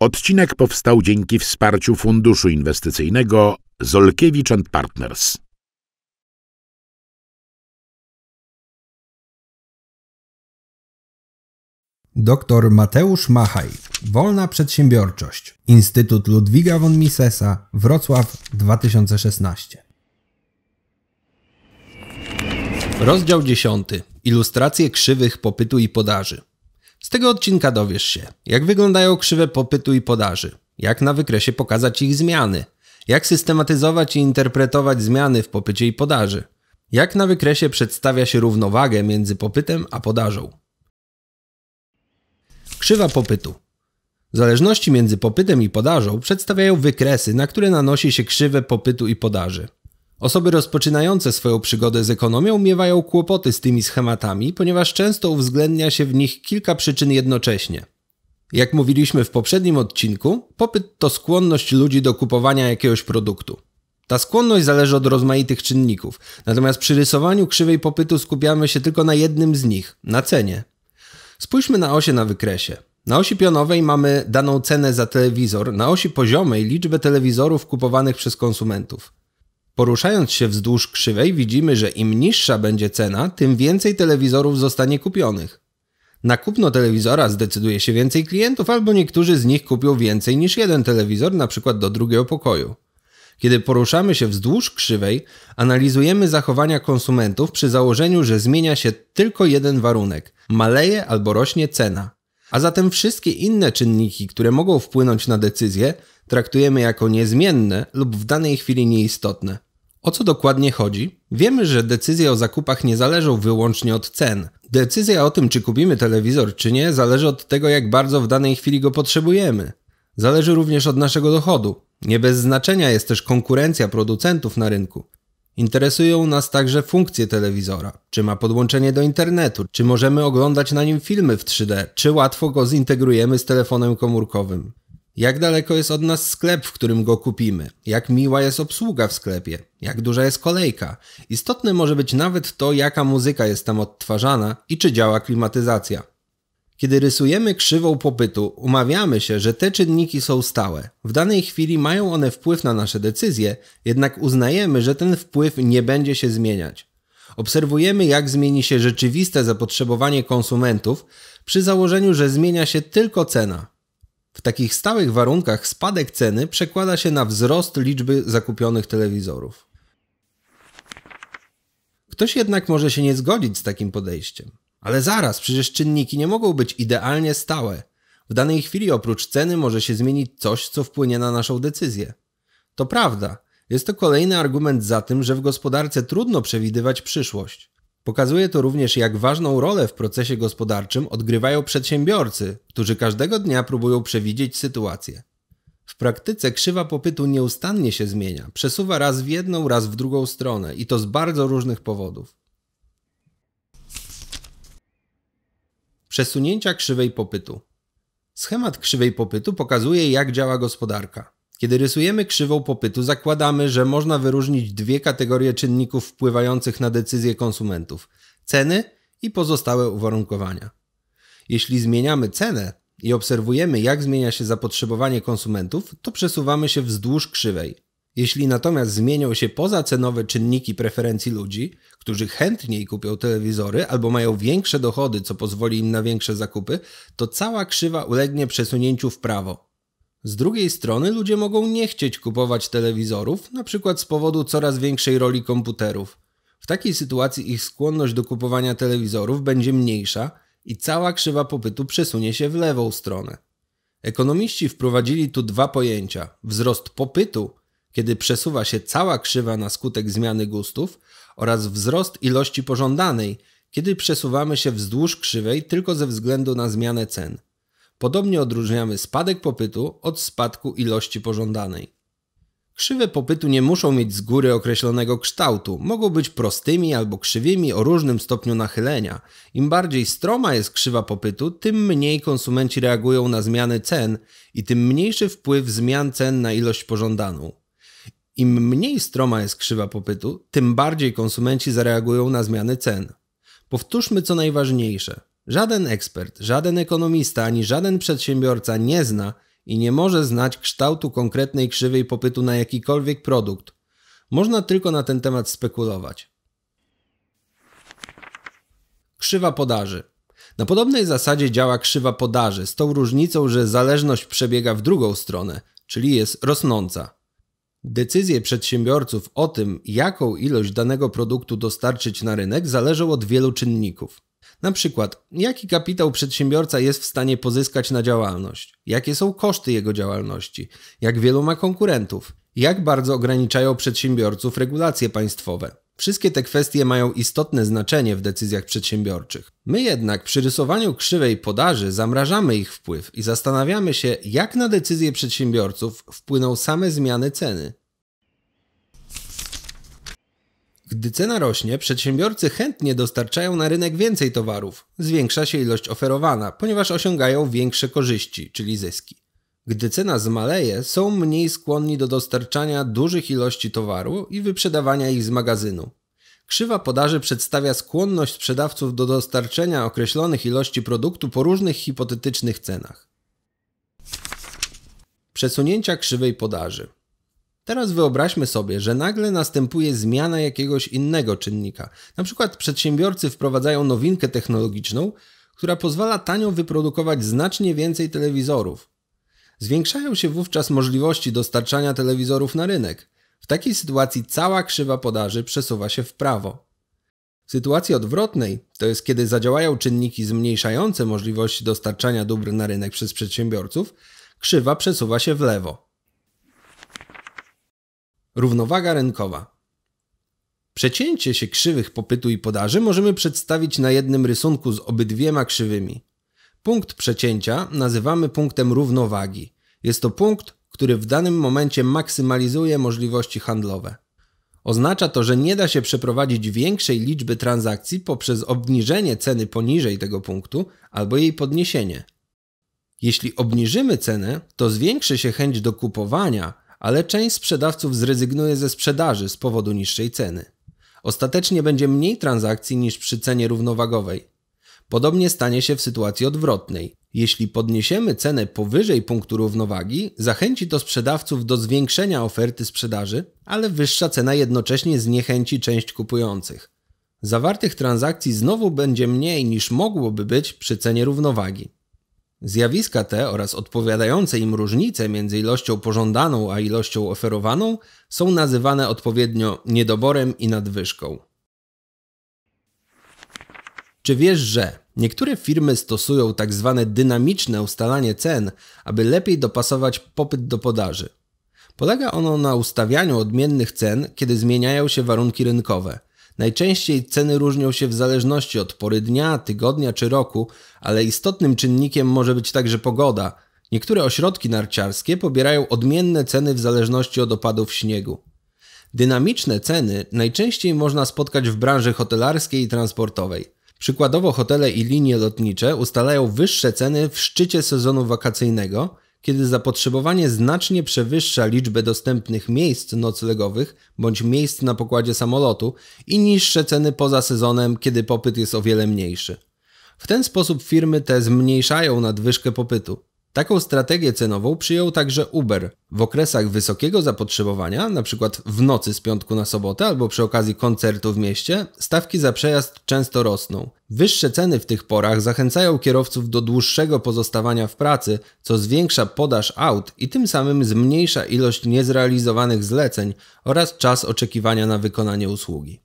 Odcinek powstał dzięki wsparciu Funduszu Inwestycyjnego Zolkiewicz Partners. Doktor Mateusz Machaj, Wolna Przedsiębiorczość, Instytut Ludwiga von Misesa, Wrocław 2016. Rozdział 10. Ilustracje krzywych popytu i podaży. Z tego odcinka dowiesz się, jak wyglądają krzywe popytu i podaży, jak na wykresie pokazać ich zmiany, jak systematyzować i interpretować zmiany w popycie i podaży, jak na wykresie przedstawia się równowagę między popytem a podażą. Krzywa popytu. Zależności między popytem i podażą przedstawiają wykresy, na które nanosi się krzywe popytu i podaży. Osoby rozpoczynające swoją przygodę z ekonomią miewają kłopoty z tymi schematami, ponieważ często uwzględnia się w nich kilka przyczyn jednocześnie. Jak mówiliśmy w poprzednim odcinku, popyt to skłonność ludzi do kupowania jakiegoś produktu. Ta skłonność zależy od rozmaitych czynników, natomiast przy rysowaniu krzywej popytu skupiamy się tylko na jednym z nich na cenie. Spójrzmy na osie na wykresie. Na osi pionowej mamy daną cenę za telewizor, na osi poziomej liczbę telewizorów kupowanych przez konsumentów. Poruszając się wzdłuż krzywej, widzimy, że im niższa będzie cena, tym więcej telewizorów zostanie kupionych. Na kupno telewizora zdecyduje się więcej klientów, albo niektórzy z nich kupią więcej niż jeden telewizor, na przykład do drugiego pokoju. Kiedy poruszamy się wzdłuż krzywej, analizujemy zachowania konsumentów przy założeniu, że zmienia się tylko jeden warunek maleje albo rośnie cena. A zatem wszystkie inne czynniki, które mogą wpłynąć na decyzję, traktujemy jako niezmienne lub w danej chwili nieistotne. O co dokładnie chodzi? Wiemy, że decyzje o zakupach nie zależą wyłącznie od cen. Decyzja o tym, czy kupimy telewizor, czy nie, zależy od tego, jak bardzo w danej chwili go potrzebujemy. Zależy również od naszego dochodu. Nie bez znaczenia jest też konkurencja producentów na rynku. Interesują nas także funkcje telewizora. Czy ma podłączenie do internetu? Czy możemy oglądać na nim filmy w 3D? Czy łatwo go zintegrujemy z telefonem komórkowym? Jak daleko jest od nas sklep, w którym go kupimy? Jak miła jest obsługa w sklepie? Jak duża jest kolejka? Istotne może być nawet to, jaka muzyka jest tam odtwarzana i czy działa klimatyzacja. Kiedy rysujemy krzywą popytu, umawiamy się, że te czynniki są stałe. W danej chwili mają one wpływ na nasze decyzje, jednak uznajemy, że ten wpływ nie będzie się zmieniać. Obserwujemy, jak zmieni się rzeczywiste zapotrzebowanie konsumentów przy założeniu, że zmienia się tylko cena. W takich stałych warunkach spadek ceny przekłada się na wzrost liczby zakupionych telewizorów. Ktoś jednak może się nie zgodzić z takim podejściem. Ale zaraz, przecież czynniki nie mogą być idealnie stałe. W danej chwili oprócz ceny może się zmienić coś, co wpłynie na naszą decyzję. To prawda, jest to kolejny argument za tym, że w gospodarce trudno przewidywać przyszłość. Pokazuje to również, jak ważną rolę w procesie gospodarczym odgrywają przedsiębiorcy, którzy każdego dnia próbują przewidzieć sytuację. W praktyce krzywa popytu nieustannie się zmienia, przesuwa raz w jedną, raz w drugą stronę i to z bardzo różnych powodów. Przesunięcia krzywej popytu. Schemat krzywej popytu pokazuje, jak działa gospodarka. Kiedy rysujemy krzywą popytu, zakładamy, że można wyróżnić dwie kategorie czynników wpływających na decyzje konsumentów: ceny i pozostałe uwarunkowania. Jeśli zmieniamy cenę i obserwujemy, jak zmienia się zapotrzebowanie konsumentów, to przesuwamy się wzdłuż krzywej. Jeśli natomiast zmienią się pozacenowe czynniki preferencji ludzi, którzy chętniej kupią telewizory albo mają większe dochody, co pozwoli im na większe zakupy, to cała krzywa ulegnie przesunięciu w prawo. Z drugiej strony ludzie mogą nie chcieć kupować telewizorów, na przykład z powodu coraz większej roli komputerów. W takiej sytuacji ich skłonność do kupowania telewizorów będzie mniejsza i cała krzywa popytu przesunie się w lewą stronę. Ekonomiści wprowadzili tu dwa pojęcia: wzrost popytu, kiedy przesuwa się cała krzywa na skutek zmiany gustów, oraz wzrost ilości pożądanej, kiedy przesuwamy się wzdłuż krzywej tylko ze względu na zmianę cen. Podobnie odróżniamy spadek popytu od spadku ilości pożądanej. Krzywe popytu nie muszą mieć z góry określonego kształtu, mogą być prostymi albo krzywymi o różnym stopniu nachylenia. Im bardziej stroma jest krzywa popytu, tym mniej konsumenci reagują na zmiany cen i tym mniejszy wpływ zmian cen na ilość pożądaną. Im mniej stroma jest krzywa popytu, tym bardziej konsumenci zareagują na zmiany cen. Powtórzmy co najważniejsze. Żaden ekspert, żaden ekonomista ani żaden przedsiębiorca nie zna i nie może znać kształtu konkretnej krzywej popytu na jakikolwiek produkt. Można tylko na ten temat spekulować. Krzywa podaży. Na podobnej zasadzie działa krzywa podaży, z tą różnicą, że zależność przebiega w drugą stronę, czyli jest rosnąca. Decyzje przedsiębiorców o tym, jaką ilość danego produktu dostarczyć na rynek, zależą od wielu czynników. Na przykład, jaki kapitał przedsiębiorca jest w stanie pozyskać na działalność? Jakie są koszty jego działalności? Jak wielu ma konkurentów? Jak bardzo ograniczają przedsiębiorców regulacje państwowe? Wszystkie te kwestie mają istotne znaczenie w decyzjach przedsiębiorczych. My jednak przy rysowaniu krzywej podaży zamrażamy ich wpływ i zastanawiamy się, jak na decyzje przedsiębiorców wpłyną same zmiany ceny. Gdy cena rośnie, przedsiębiorcy chętnie dostarczają na rynek więcej towarów. Zwiększa się ilość oferowana, ponieważ osiągają większe korzyści, czyli zyski. Gdy cena zmaleje, są mniej skłonni do dostarczania dużych ilości towaru i wyprzedawania ich z magazynu. Krzywa podaży przedstawia skłonność sprzedawców do dostarczenia określonych ilości produktu po różnych hipotetycznych cenach. Przesunięcia krzywej podaży. Teraz wyobraźmy sobie, że nagle następuje zmiana jakiegoś innego czynnika. Na przykład przedsiębiorcy wprowadzają nowinkę technologiczną, która pozwala tanio wyprodukować znacznie więcej telewizorów. Zwiększają się wówczas możliwości dostarczania telewizorów na rynek. W takiej sytuacji cała krzywa podaży przesuwa się w prawo. W sytuacji odwrotnej, to jest kiedy zadziałają czynniki zmniejszające możliwości dostarczania dóbr na rynek przez przedsiębiorców, krzywa przesuwa się w lewo. Równowaga rynkowa. Przecięcie się krzywych popytu i podaży możemy przedstawić na jednym rysunku z obydwiema krzywymi. Punkt przecięcia nazywamy punktem równowagi. Jest to punkt, który w danym momencie maksymalizuje możliwości handlowe. Oznacza to, że nie da się przeprowadzić większej liczby transakcji poprzez obniżenie ceny poniżej tego punktu albo jej podniesienie. Jeśli obniżymy cenę, to zwiększy się chęć do kupowania ale część sprzedawców zrezygnuje ze sprzedaży z powodu niższej ceny. Ostatecznie będzie mniej transakcji niż przy cenie równowagowej. Podobnie stanie się w sytuacji odwrotnej. Jeśli podniesiemy cenę powyżej punktu równowagi, zachęci to sprzedawców do zwiększenia oferty sprzedaży, ale wyższa cena jednocześnie zniechęci część kupujących. Zawartych transakcji znowu będzie mniej niż mogłoby być przy cenie równowagi. Zjawiska te oraz odpowiadające im różnice między ilością pożądaną a ilością oferowaną są nazywane odpowiednio niedoborem i nadwyżką. Czy wiesz, że niektóre firmy stosują tak zwane dynamiczne ustalanie cen, aby lepiej dopasować popyt do podaży? Polega ono na ustawianiu odmiennych cen, kiedy zmieniają się warunki rynkowe – Najczęściej ceny różnią się w zależności od pory dnia, tygodnia czy roku, ale istotnym czynnikiem może być także pogoda. Niektóre ośrodki narciarskie pobierają odmienne ceny w zależności od opadów śniegu. Dynamiczne ceny najczęściej można spotkać w branży hotelarskiej i transportowej. Przykładowo hotele i linie lotnicze ustalają wyższe ceny w szczycie sezonu wakacyjnego – kiedy zapotrzebowanie znacznie przewyższa liczbę dostępnych miejsc noclegowych bądź miejsc na pokładzie samolotu i niższe ceny poza sezonem, kiedy popyt jest o wiele mniejszy. W ten sposób firmy te zmniejszają nadwyżkę popytu. Taką strategię cenową przyjął także Uber. W okresach wysokiego zapotrzebowania, np. w nocy z piątku na sobotę albo przy okazji koncertu w mieście, stawki za przejazd często rosną. Wyższe ceny w tych porach zachęcają kierowców do dłuższego pozostawania w pracy, co zwiększa podaż aut i tym samym zmniejsza ilość niezrealizowanych zleceń oraz czas oczekiwania na wykonanie usługi.